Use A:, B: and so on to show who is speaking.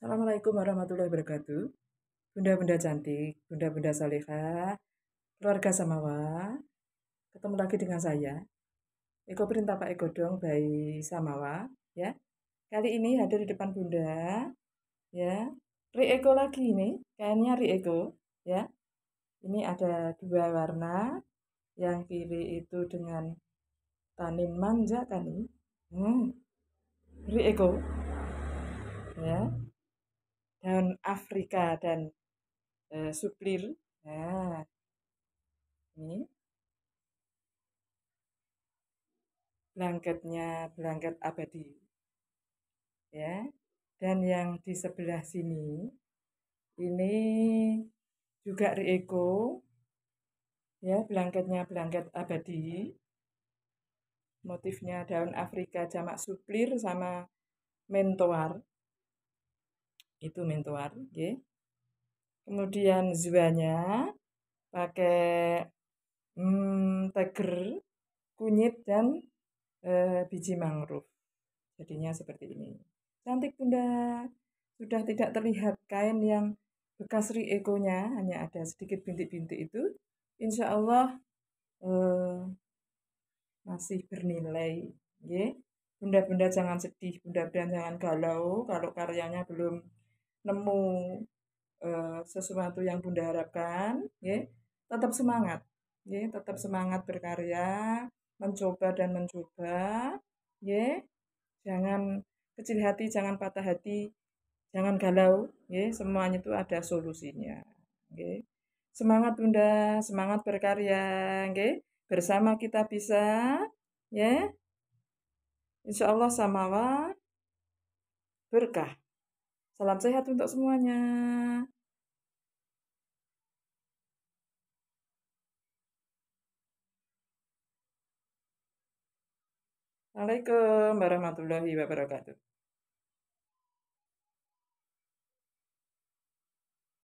A: Assalamualaikum warahmatullahi wabarakatuh. Bunda-bunda cantik, bunda-bunda soleha, keluarga Samawa, ketemu lagi dengan saya. Eko Perintah Pak Eko Dong bayi Samawa, ya. Kali ini hadir di depan bunda, ya. Ri eko lagi ini, kayaknya Ri eko ya. Ini ada dua warna, yang kiri itu dengan tanin manja tani. Kan hmm. Ri eko ya daun Afrika dan uh, suplir. Nah, ini blanketnya blanket abadi. Ya. Dan yang di sebelah sini ini juga Rieko ya blanketnya blanket abadi motifnya daun Afrika jamak suplir sama mentoar itu mentuar okay. kemudian zuanya pakai hmm, teger kunyit dan eh, biji mangrove jadinya seperti ini cantik bunda sudah tidak terlihat kain yang bekas riekonya hanya ada sedikit bintik-bintik itu insya Allah eh, masih bernilai okay. bunda-bunda jangan sedih bunda-bunda jangan galau kalau karyanya belum nemu uh, sesuatu yang bunda harapkan ya tetap semangat ya tetap semangat berkarya mencoba dan mencoba ya jangan kecil hati jangan patah hati jangan galau ya semuanya itu ada solusinya ya semangat bunda semangat berkarya ya bersama kita bisa ya Insya Allah samawa berkah Salam sehat untuk semuanya. Assalamualaikum warahmatullahi wabarakatuh.